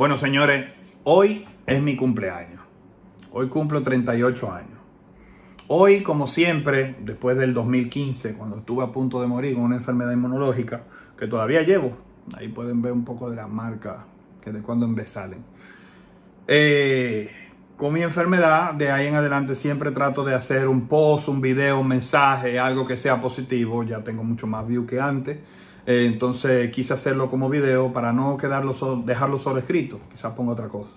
Bueno, señores, hoy es mi cumpleaños. Hoy cumplo 38 años. Hoy, como siempre, después del 2015, cuando estuve a punto de morir con una enfermedad inmunológica, que todavía llevo, ahí pueden ver un poco de las marca que de cuando en vez salen. Eh, con mi enfermedad, de ahí en adelante siempre trato de hacer un post, un video, un mensaje, algo que sea positivo. Ya tengo mucho más view que antes. Eh, entonces quise hacerlo como video para no quedarlo dejarlo solo escrito. Quizás ponga otra cosa.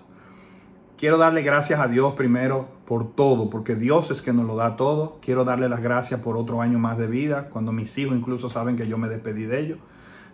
Quiero darle gracias a Dios primero por todo, porque Dios es que nos lo da todo. Quiero darle las gracias por otro año más de vida, cuando mis hijos incluso saben que yo me despedí de ellos.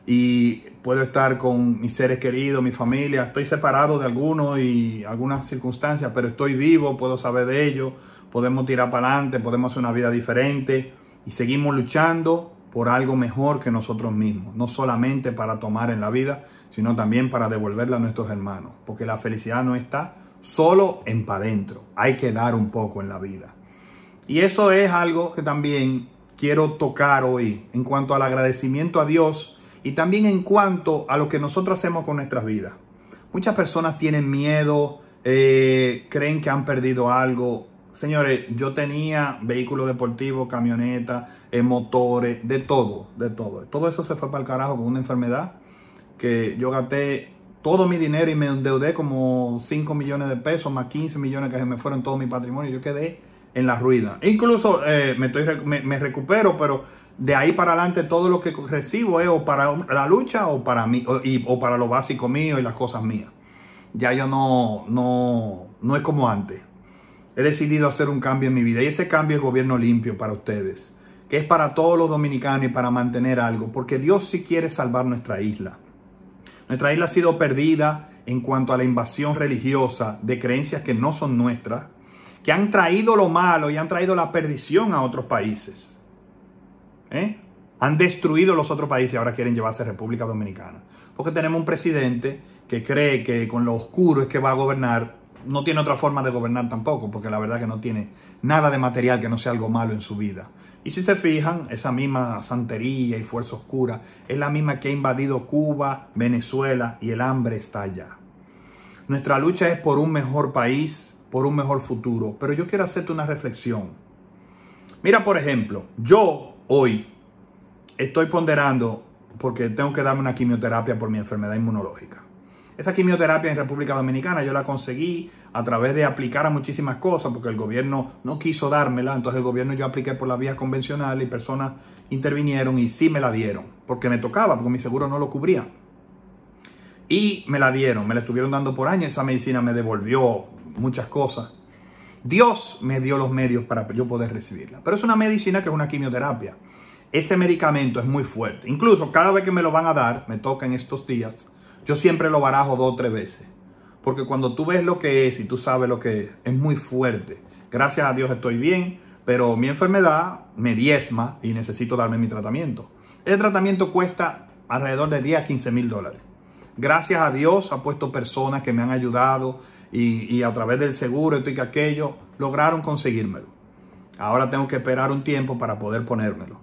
Y puedo estar con mis seres queridos, mi familia. Estoy separado de algunos y algunas circunstancias, pero estoy vivo, puedo saber de ellos. Podemos tirar para adelante, podemos hacer una vida diferente. Y seguimos luchando por algo mejor que nosotros mismos, no solamente para tomar en la vida, sino también para devolverla a nuestros hermanos, porque la felicidad no está solo en para adentro, hay que dar un poco en la vida. Y eso es algo que también quiero tocar hoy en cuanto al agradecimiento a Dios y también en cuanto a lo que nosotros hacemos con nuestras vidas. Muchas personas tienen miedo, eh, creen que han perdido algo, Señores, yo tenía vehículos deportivos, camionetas, eh, motores, de todo, de todo. Todo eso se fue para el carajo con una enfermedad que yo gasté todo mi dinero y me endeudé como 5 millones de pesos, más 15 millones que se me fueron todo mi patrimonio. Yo quedé en la ruina. Incluso eh, me, estoy, me, recupero, pero de ahí para adelante todo lo que recibo es o para la lucha o para, mí, o, o para lo básico mío y las cosas mías. Ya yo no, no, no es como antes. He decidido hacer un cambio en mi vida y ese cambio es gobierno limpio para ustedes, que es para todos los dominicanos y para mantener algo, porque Dios sí quiere salvar nuestra isla. Nuestra isla ha sido perdida en cuanto a la invasión religiosa de creencias que no son nuestras, que han traído lo malo y han traído la perdición a otros países. ¿eh? Han destruido los otros países y ahora quieren llevarse a República Dominicana. Porque tenemos un presidente que cree que con lo oscuro es que va a gobernar no tiene otra forma de gobernar tampoco, porque la verdad que no tiene nada de material que no sea algo malo en su vida. Y si se fijan, esa misma santería y fuerza oscura es la misma que ha invadido Cuba, Venezuela y el hambre está allá. Nuestra lucha es por un mejor país, por un mejor futuro, pero yo quiero hacerte una reflexión. Mira, por ejemplo, yo hoy estoy ponderando porque tengo que darme una quimioterapia por mi enfermedad inmunológica. Esa quimioterapia en República Dominicana yo la conseguí a través de aplicar a muchísimas cosas porque el gobierno no quiso dármela, entonces el gobierno yo apliqué por las vías convencionales y personas intervinieron y sí me la dieron, porque me tocaba, porque mi seguro no lo cubría. Y me la dieron, me la estuvieron dando por años, esa medicina me devolvió muchas cosas. Dios me dio los medios para yo poder recibirla, pero es una medicina que es una quimioterapia. Ese medicamento es muy fuerte. Incluso cada vez que me lo van a dar, me toca en estos días, yo siempre lo barajo dos o tres veces. Porque cuando tú ves lo que es y tú sabes lo que es, es muy fuerte. Gracias a Dios estoy bien, pero mi enfermedad me diezma y necesito darme mi tratamiento. El tratamiento cuesta alrededor de 10 a 15 mil dólares. Gracias a Dios ha puesto personas que me han ayudado y, a través del seguro, esto y que aquello, lograron conseguírmelo. Ahora tengo que esperar un tiempo para poder ponérmelo.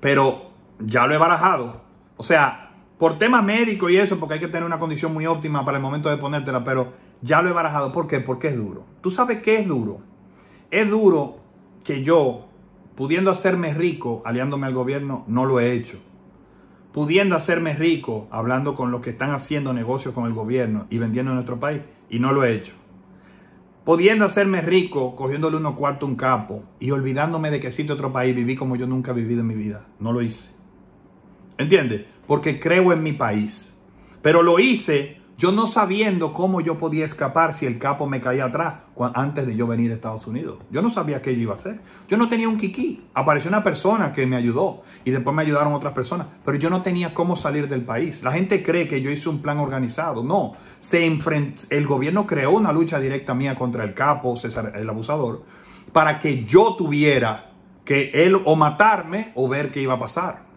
Pero ya lo he barajado. O sea, por tema médico y eso, porque hay que tener una condición muy óptima para el momento de ponértela, pero ya lo he barajado. ¿Por qué? Porque es duro. ¿Tú sabes qué es duro? Es duro que yo, pudiendo hacerme rico aliándome al gobierno, no lo he hecho. Pudiendo hacerme rico hablando con los que están haciendo negocios con el gobierno y vendiendo en nuestro país, y no lo he hecho. Pudiendo hacerme rico cogiéndole uno cuarto un capo y olvidándome de que existe otro país, viví como yo nunca he vivido en mi vida. No lo hice. ¿Entiendes? porque creo en mi país. Pero lo hice yo no sabiendo cómo yo podía escapar si el capo me caía atrás antes de yo venir a Estados Unidos. Yo no sabía qué yo iba a hacer. Yo no tenía un kiki. Apareció una persona que me ayudó y después me ayudaron otras personas, pero yo no tenía cómo salir del país. La gente cree que yo hice un plan organizado. No, se el gobierno creó una lucha directa mía contra el capo, César, el abusador, para que yo tuviera que él o matarme o ver qué iba a pasar.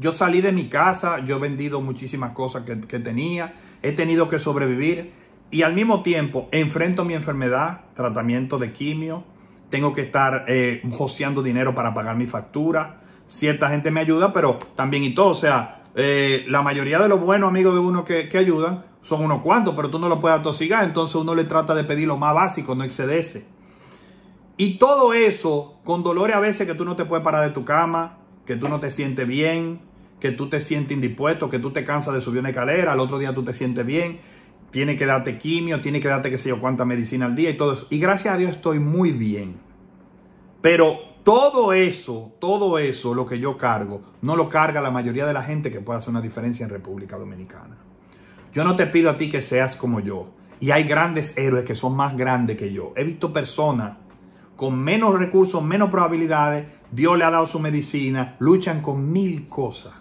Yo salí de mi casa, yo he vendido muchísimas cosas que, tenía, he tenido que sobrevivir y al mismo tiempo enfrento mi enfermedad, tratamiento de quimio, tengo que estar eh, joseando dinero para pagar mi factura. Cierta gente me ayuda, pero también y todo. O sea, eh, la mayoría de los buenos amigos de uno que, ayudan son unos cuantos, pero tú no lo puedes atosigar. Entonces uno le trata de pedir lo más básico, no excederse. Y todo eso con dolores a veces que tú no te puedes parar de tu cama, que tú no te sientes bien, que tú te sientes indispuesto, que tú te cansas de subir una escalera, al otro día tú te sientes bien, tiene que darte quimio, tiene que darte qué sé yo cuánta medicina al día y todo eso. Y gracias a Dios estoy muy bien. Pero todo eso, todo eso, lo que yo cargo, no lo carga la mayoría de la gente que puede hacer una diferencia en República Dominicana. Yo no te pido a ti que seas como yo. Y hay grandes héroes que son más grandes que yo. He visto personas con menos recursos, menos probabilidades. Dios le ha dado su medicina. Luchan con mil cosas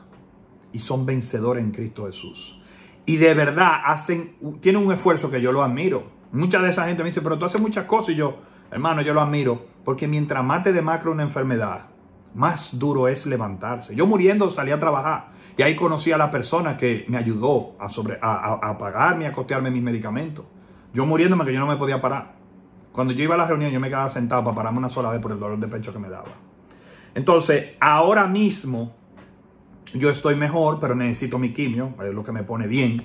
y son vencedores en Cristo Jesús. Y de verdad hacen, tienen un esfuerzo que yo lo admiro. Mucha de esa gente me dice, pero tú haces muchas cosas y yo, hermano, yo lo admiro. Porque mientras más de macro una enfermedad, más duro es levantarse. Yo muriendo salí a trabajar y ahí conocí a la persona que me ayudó a, sobre, a, pagarme, a costearme mis medicamentos. Yo muriéndome que yo no me podía parar. Cuando yo iba a la reunión yo me quedaba sentado para pararme una sola vez por el dolor de pecho que me daba. Entonces, ahora mismo yo estoy mejor, pero necesito mi quimio, es lo que me pone bien.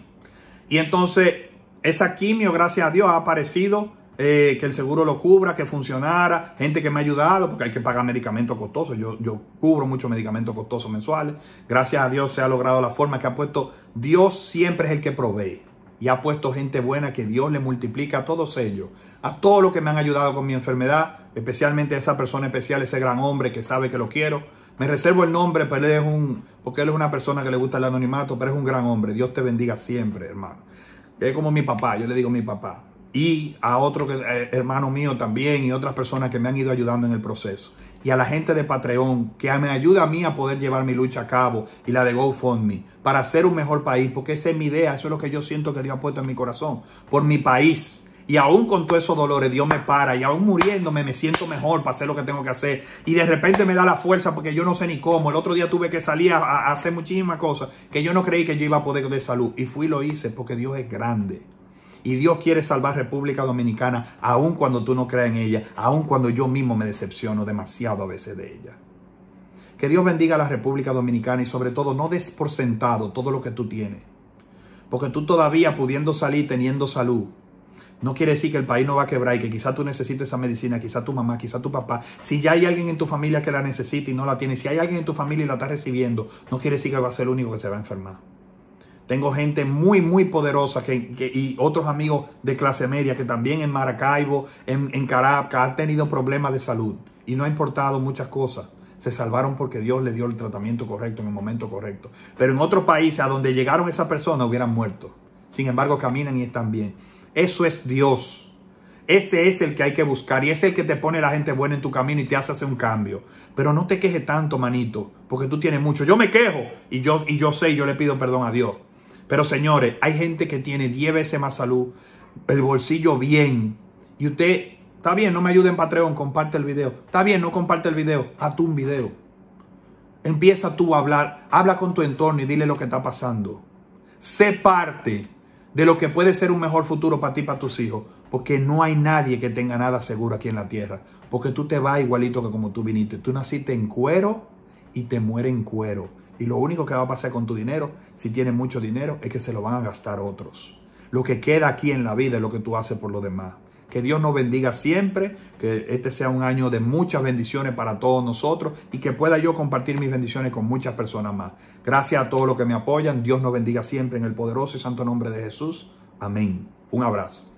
Y entonces, esa quimio, gracias a Dios, ha aparecido, eh, que el seguro lo cubra, que funcionara, gente que me ha ayudado, porque hay que pagar medicamentos costosos, yo, yo cubro muchos medicamentos costosos mensuales, gracias a Dios se ha logrado la forma que ha puesto, Dios siempre es el que provee. Y ha puesto gente buena que Dios le multiplica a todos ellos, a todos los que me han ayudado con mi enfermedad, especialmente a esa persona especial, ese gran hombre que sabe que lo quiero, me reservo el nombre, pero es un, porque él es una persona que le gusta el anonimato, pero es un gran hombre. Dios te bendiga siempre, hermano. Que es como mi papá, yo le digo mi papá. Y a otro que, eh, hermano mío también y otras personas que me han ido ayudando en el proceso. Y a la gente de Patreon que me ayuda a mí a poder llevar mi lucha a cabo y la de GoFundMe para ser un mejor país, porque esa es mi idea, eso es lo que yo siento que Dios ha puesto en mi corazón, por mi país y aún con todos esos dolores, Dios me para. Y aún muriéndome, me siento mejor para hacer lo que tengo que hacer. Y de repente me da la fuerza porque yo no sé ni cómo. El otro día tuve que salir a, hacer muchísimas cosas que yo no creí que yo iba a poder de salud. Y fui y lo hice porque Dios es grande. Y Dios quiere salvar República Dominicana aun cuando tú no creas en ella, aun cuando yo mismo me decepciono demasiado a veces de ella. Que Dios bendiga a la República Dominicana y sobre todo no desporcentado todo lo que tú tienes. Porque tú todavía pudiendo salir teniendo salud, no quiere decir que el país no va a quebrar y que quizá tú necesites esa medicina, quizá tu mamá, quizá tu papá. Si ya hay alguien en tu familia que la necesita y no la tiene, si hay alguien en tu familia y la está recibiendo, no quiere decir que va a ser el único que se va a enfermar. Tengo gente muy, muy poderosa y otros amigos de clase media que también en Maracaibo, en, en Caracas, han tenido problemas de salud y no ha importado muchas cosas. Se salvaron porque Dios le dio el tratamiento correcto en el momento correcto. Pero en otros países a donde llegaron esas personas hubieran muerto. Sin embargo, caminan y están bien. Eso es Dios. Ese es el que hay que buscar y es el que te pone la gente buena en tu camino y te hace hacer un cambio. Pero no te quejes tanto, manito, porque tú tienes mucho. Yo me quejo y yo, y yo sé y yo le pido perdón a Dios. Pero señores, hay gente que tiene 10 veces más salud, el bolsillo bien. Y usted, está bien, no me ayude en Patreon, comparte el video. Está bien, no comparte el video, haz tú un video. Empieza tú a hablar, habla con tu entorno y dile lo que está pasando. Sé parte de lo que puede ser un mejor futuro para ti y para tus hijos, porque no hay nadie que tenga nada seguro aquí en la tierra, porque tú te vas igualito que como tú viniste, tú naciste en cuero y te mueres en cuero. Y lo único que va a pasar con tu dinero, si tienes mucho dinero, es que se lo van a gastar otros. Lo que queda aquí en la vida es lo que tú haces por los demás. Que Dios nos bendiga siempre, que este sea un año de muchas bendiciones para todos nosotros y que pueda yo compartir mis bendiciones con muchas personas más. Gracias a todos los que me apoyan. Dios nos bendiga siempre en el poderoso y santo nombre de Jesús. Amén. Un abrazo.